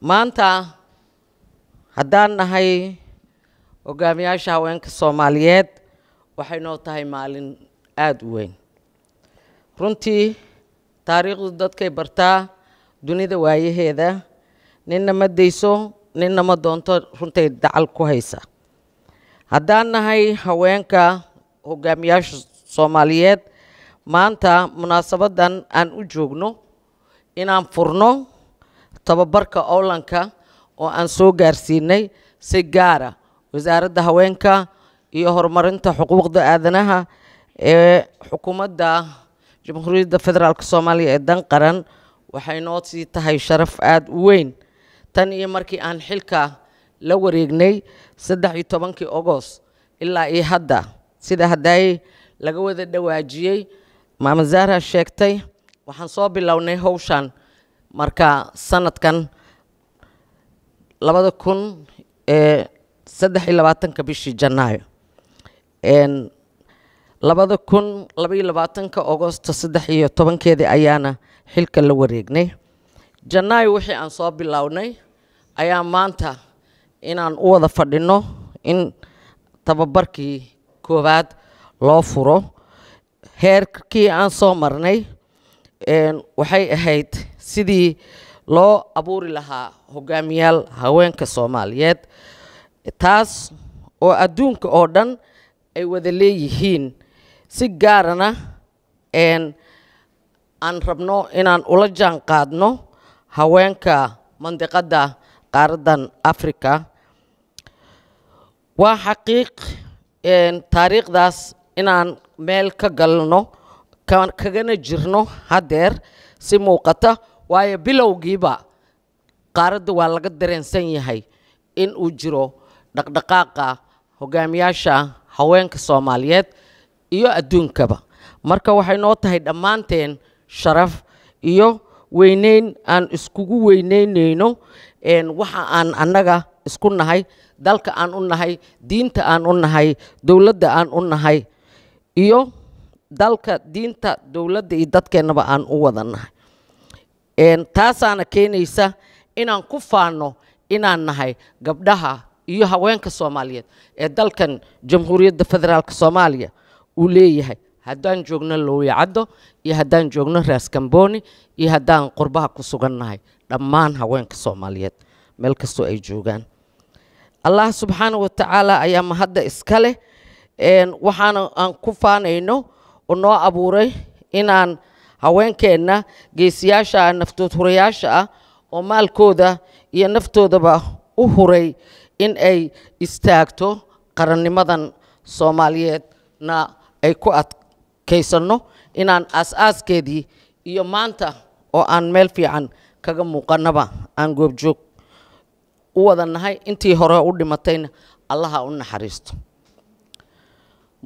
maanta haddaan nahay hogaamiyaasha haweenka soomaaliyeed waxay noo tahay maalin aada u weyn runtii taariikhdu dadkay bartaa dunida waayaheeda ninna ma dayso ninna ma doonto runtay dacal ku haysa haddaan nahay haweenka hogaamiyaasha soomaaliyeed maanta munaasabadan aan u joogno inaan furno tababarka owlanka oo aan soo gaarsiinay si gaara ah. wasaaradda haweenka iyo horumarinta xuquuqda aadanaha ee xukuumadda jamhuuriyadda federaalk soomaaliya ee dan qaran waxay noo sii tahay sharaf aada u weyn tan iyo markii aan xilka la wareegnay saddex iyo tobankii ogost ilaa iyo hadda sida haddaay laga wada dhawaajiyey maama zaara sheegtay waxaan soo bilownay howshan marka sanadkan labada kun ee saddex iyo labaatanka bishii janaayo labada kun labaiyo labaatanka agosto saddex iyo tobankeedii ayaana xilka la wareegnay janaayo wixii aan soo bilownay ayaa maanta inaan u wada fadhino in tababarkii koowaad loo furo heerkii aan soo marnay waxay ahayd sidii loo abuuri lahaa hogaamiyaal haweenka soomaaliyeed taas oo adduunka oo dhan ay wada leeyihiin si gaarana aan rabno inaan ula jaan qaadno haweenka mandiqadda qaaraddan africa waa xaqiiq taariikhdaas inaan meel ka galno kagana jirno haddeer si muuqata waayo bilowgiiba qaaradda waa laga dareensan yahay in uu jiro dhaqdhaqaaqa hogaamiyaasha haweenka soomaaliyeed iyo adduunkaba marka waxay noo tahay dhammaanteen sharaf iyo weyneyn aan iskugu weyneynayno waxa aan annaga isku nahay dalka aan u nahay diinta aan u nahay dowladda aan u nahay iyo dalka diinta dowladda iyo dadkeennaba aan u wada nahay taasaana keenaysa inaan ku faano inaan nahay gabdhaha iyo haweenka soomaaliyeed ee dalkan jamhuuriyadda federaalk soomaaliya uu leeyahay haddaan joogno looya iyo haddaan joogno raas gambooni iyo haddaan qurbaha ku sugan dhammaan haweenka soomaaliyeed meel kastoo ay joogaan allah subxaana wa tacaala ayaa mahadda iska leh waxaana aan ku faanayno oo noo abuuray inaan haweenkeenna geesiyaasha ah naftood hurayaasha ah oo maalkooda iyo naftoodaba u huray in ay istaagto qarannimadan soomaaliyeedna ay ku adkaysanno inaan aas-aaskeedii iyo maanta oo aan meel fiican kaga muuqanaba aan goobjoog u wada nahay intii hore u dhimatayna allaha u naxariisto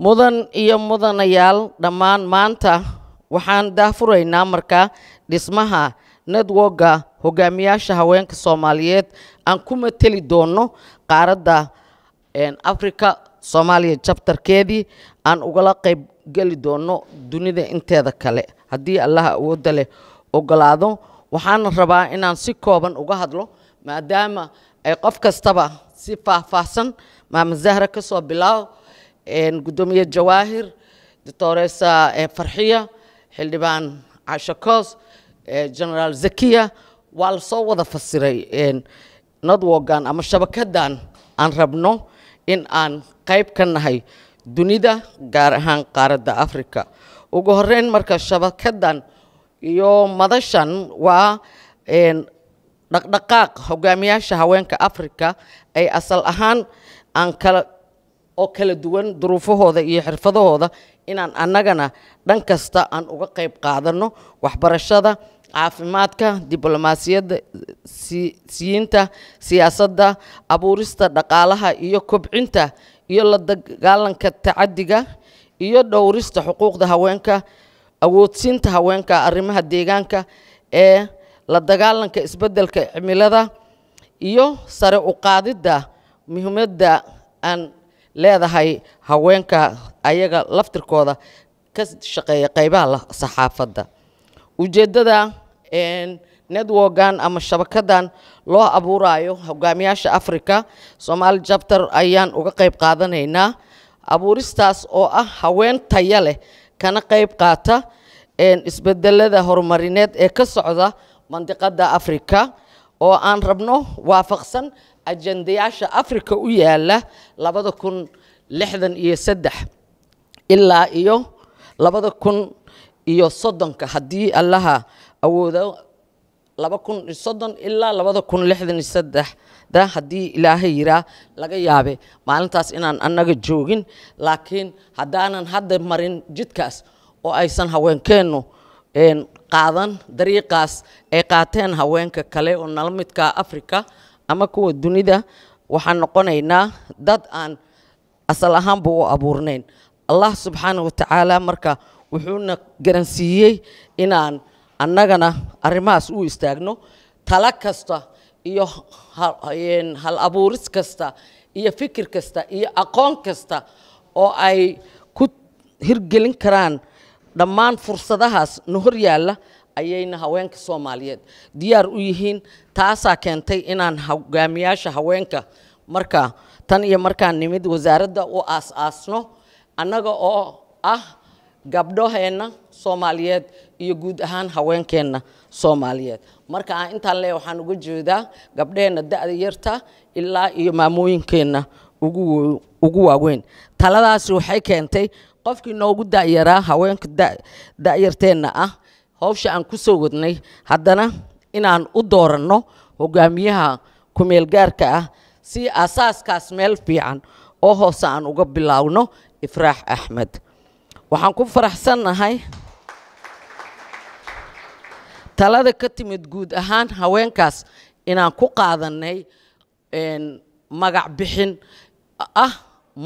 mudan iyo mudanayaal dhammaan maanta waxaan daahfuraynaa markaa dhismaha networka hogaamiyaasha haweenka soomaaliyeed aan ku mateli doono qaaradda africa soomaaliya jabtarkeedii aan ugala qayb geli doono dunida inteeda kale haddii allaha awoodda leh ogolaado waxaana rabaa inaan si kooban uga hadlo maadaama ay qof kastaba si faahfaahsan maama zahra ka soo bilaaw gudoomiye jawaahir doctoresa farxiya xildhibaan cashe koos generaal zakiya waa lasoo wada fasiray nadwogan ama shabakadan aan rabno in aan qayb ka nahay dunida gaar ahaan qaaradda africa ugu horeyn marka shabakadan iyo madashan waa dhaqdhaqaaq hogaamiyaasha haweenka africa ay asal ahaan aan kala oo kala duwan duruufahooda iyo xirfadahooda inaan annagana dhan kasta aan uga qayb qaadanno waxbarashada caafimaadka diblomaasiyadda siyiinta siyaasadda abuurista dhaqaalaha iyo kobcinta iyo la dagaalanka tacadiga iyo dhowrista xuquuqda haweenka awoodsiinta haweenka arrimaha deegaanka ee la dagaalanka isbeddelka cimilada iyo sare u qaadidda muhiimadda aan leedahay haweenka ayaga laftirkooda ka shaqeeya qaybaha saxaafadda ujeeddada networkan ama shabakadan loo abuurayo hogaamiyaasha africa soomaali jabter ayaan uga qayb qaadanaynaa abuuristaas oo ah haween taya leh kana qayb qaata isbedelada horumarineed ee ka socda mandiqada africa oo aan rabno waafaqsan ajandayaasha africa u yaala labada kun lixdan iyo saddex ilaa iyo labada kun iyo soddonka haddii allaha awoodo laba kun soddon ilaa labada kun lixdan iyo saddexda haddii ilaahay yiraa laga yaabay maalintaas inaan annaga joogin laakiin haddaanan hadda marin jidkaas oo aysan haweenkeennu qaadan dariiqaas ay qaateen haweenka kale oo nala midka africa ama kuwa dunida waxaan noqonaynaa dad aan asal ahaanba u abuurnayn allah subxaanahu wa tacaala marka wuxuuna garansiiyey inaan annagana arrimahaas u istaagno tala kasta iyo hal abuuris kasta iyo fikir kasta iyo aqoon kasta oo ay ku hirgelin karaan dhammaan fursadahaas na hor yaalla ayayna haweenka soomaaliyeed diyaar u yihiin taasaa keentay inaan hogaamiyaasha haweenka markaa tan iyo markaan nimid wasaaradda u aas-aasno annaga oo ah gabdhaheenna soomaaliyeed iyo guud ahaan haweenkeenna soomaaliyeed marka aan intaan le waxaan uga jeedaa gabdhaheenna da-da yarta ilaa iyo maamooyinkeenna ugu waaweyn taladaasi waxay keentay qofkii noogu dayaraa yaraa haweenka dayarteenna ah howsha aan ku soo wadnay haddana inaan u dooranno hogaamiyaha kumeelgaarka ah si aasaaskaas meel fiican oo hoose aan uga bilaawno ifraax axmed waxaan ku faraxsannahay talada ka timid guud ahaan haweenkaas inaan ku qaadanay magac bixin ah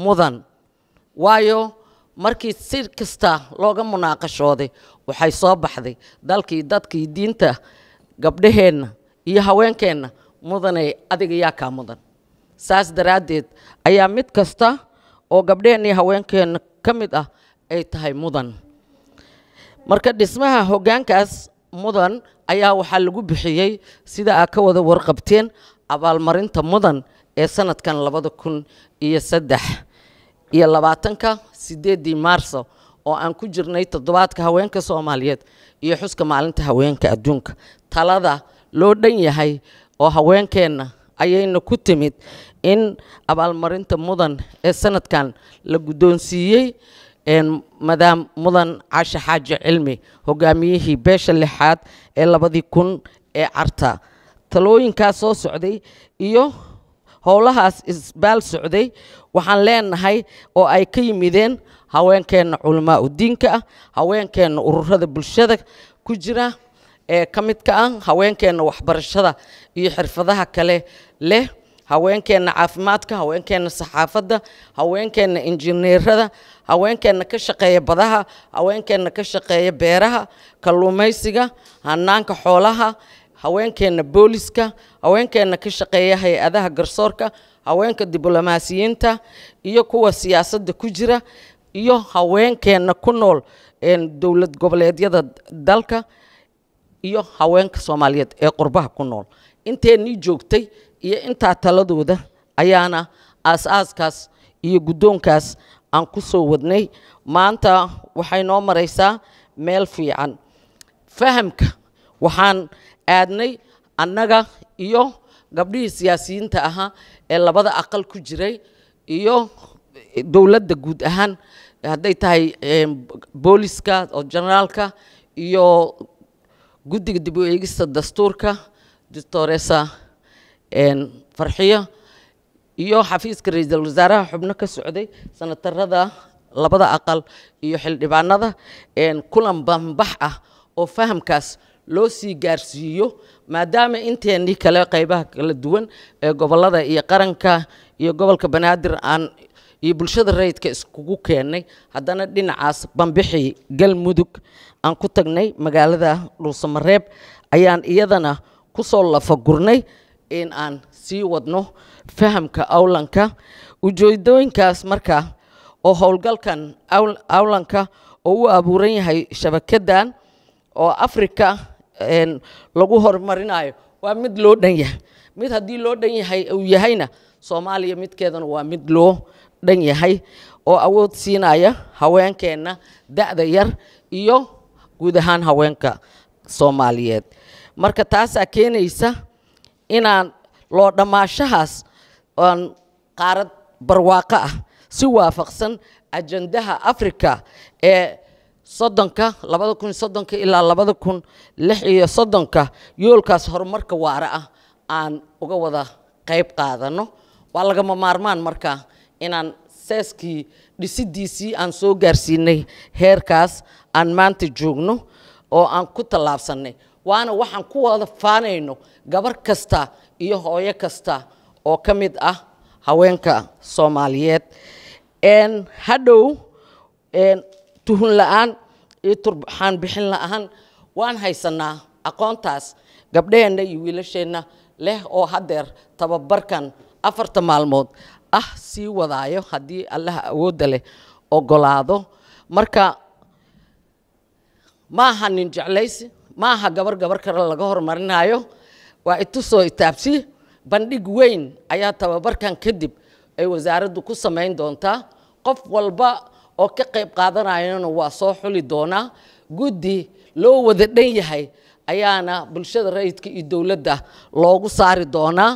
mudan waayo markii si kasta looga munaaqashooday waxay soo baxday dalkii dadkii diinta gabdhaheenna iyo haweenkeenna mudanay adiga yaa kaa mudan saas daraaddeed ayaa mid kasta oo gabdhaheenna iyo haweenkeenna ka mid ah ay tahay mudan marka dhismaha hoggaankaas mudan ayaa waxaa lagu bixiyey sida aad ka wada warqabteen abaalmarinta mudan ee sanadkan labada kun iyo saddex iyo labaatanka sideedii maarso oo aan ku jirnay toddobaadka haweenka soomaaliyeed iyo xuska maalinta haweenka adduunka talada loo dhan yahay oo haweenkeenna ayayna ku timid in abaalmarinta mudan ee sanadkan la guddoonsiiyey madaam mudan cashe xaaji cilmi hogaamiyihii beesha lixaad ee labadii kun ee carta talooyinkaas soo socday iyo howlahaas isbaal socday waxaan leenahay oo ay ka yimideen haweenkeenna culamaa u ah haweenkeenna ururada bulshada ku jira ee ka midka ah haweenkeenna waxbarashada iyo xirfadaha kale leh haweenkeenna caafimaadka haweenkeenna saxaafadda haweenkeenna injineerada haweenkeenna ka shaqeeya badaha haweenkeenna ka shaqeeya beeraha kalluumaysiga hanaanka xoolaha haweenkeenna booliska haweenkeenna ka shaqeeya hay-adaha garsoorka haweenka diblomaasiyiinta iyo kuwa siyaasadda ku jira iyo haweenkeenna ku nool dowlad goboleedyada dalka iyo haweenka soomaaliyeed ee qurbaha ku nool inteennii joogtay iyo intaa taladooda ayaana aas-aaskaas iyo guddoonkaas aan ku soo wadnay maanta waxay noo maraysaa meel fiican fahamka waxaan aadnay annaga iyo gabdhihii siyaasiyiinta ahaa ee labada aqal ku jiray iyo eh, dowladda guud ahaan hadday tahay booliska oo generaalka iyo guddiga dib u eegista dastuurka doctoresa farxiyo iyo xafiiska ra-iisul wasaaraha xubno ka socday sanatarada labada aqal iyo xildhibaanada kulan banbax ah oo fahamkaas loo sii gaarsiiyo maadaama inteennii kale qaybaha kala duwan ee gobolada iyo qaranka iyo gobolka banaadir aan iyo bulshada rayidka iskugu keenay haddana dhinacaas bambixii galmudug aan ku tagnay magaalada dhuusamareeb ayaan iyadana ku soo lafagurnay in aan sii wadno fahamka awlanka ujeedooyinkaas markaa oo howlgalkan awlanka oo u abuuran yahay shabakadan oo afrika lagu horumarinaayo waa mid loo dhan yahay mid haddii loo dhan yahay uu yahayna soomaaliya midkeedana waa mid loo dhan yahay oo awood siinaya haweenkeenna da'da yar iyo guud ahaan haweenka soomaaliyeed marka taasaa keenaysa inaan loo dhammaashahaas aan qaarad barwaaqo ah si waafaqsan ajandaha africa ee soddonka labada kun soddonka ilaa labada kun lix iyo soddonka yoolkaas horumarka waara ah aan uga wada qayb qaadano waa lagama maarmaan marka inaan seeskii dhisidiisii aan soo gaarsiinay heerkaas aan maanta joogno oo aan ku tallaabsannay waana waxaan ku wada faanayno gabar kasta iyo hooyo kasta oo ka mid ah haweenka soomaaliyeed hadhow tuhun aan iyo turxaan bixin la'aan waan haysanaa aqoontaas gabdhaheenna iyo wiilasheenna leh oo haddeer tababarkan afarta maalmood ah sii wadaayo haddii allah awoodda leh ogolaado marka maaha nin jeclaysi maaha gabar gabar kale laga horumarinaayo waa itusoo itaabsi bandhig weyn ayaa tababarkan kadib ay wasaaraddu ku samayn doontaa qof walba oo ka qayb qaadanayana waa soo xuli doonaa guddi loo wada dhan yahay ayaana bulshada rayidka iyo dowladda loogu saari doonaa